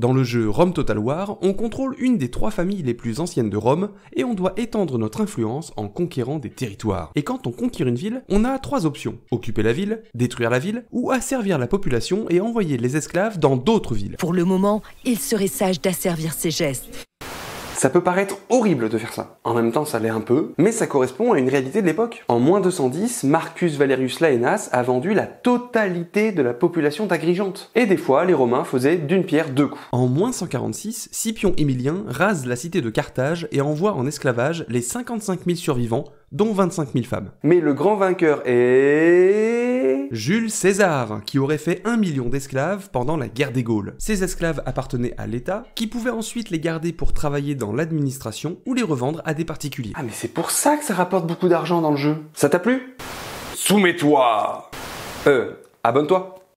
Dans le jeu Rome Total War, on contrôle une des trois familles les plus anciennes de Rome et on doit étendre notre influence en conquérant des territoires. Et quand on conquiert une ville, on a trois options occuper la ville, détruire la ville ou asservir la population et envoyer les esclaves dans d'autres villes. Pour le moment, il serait sage d'asservir ces gestes. Ça peut paraître horrible de faire ça. En même temps, ça l'est un peu, mais ça correspond à une réalité de l'époque. En moins 210, Marcus Valerius Laenas a vendu la totalité de la population d'Agrigente. Et des fois, les Romains faisaient d'une pierre deux coups. En moins 146, Scipion Émilien rase la cité de Carthage et envoie en esclavage les 55 000 survivants, dont 25 000 femmes. Mais le grand vainqueur est... Jules César, qui aurait fait un million d'esclaves pendant la guerre des Gaules. Ces esclaves appartenaient à l'État, qui pouvait ensuite les garder pour travailler dans l'administration ou les revendre à des particuliers. Ah mais c'est pour ça que ça rapporte beaucoup d'argent dans le jeu. Ça t'a plu Soumets-toi Euh, abonne-toi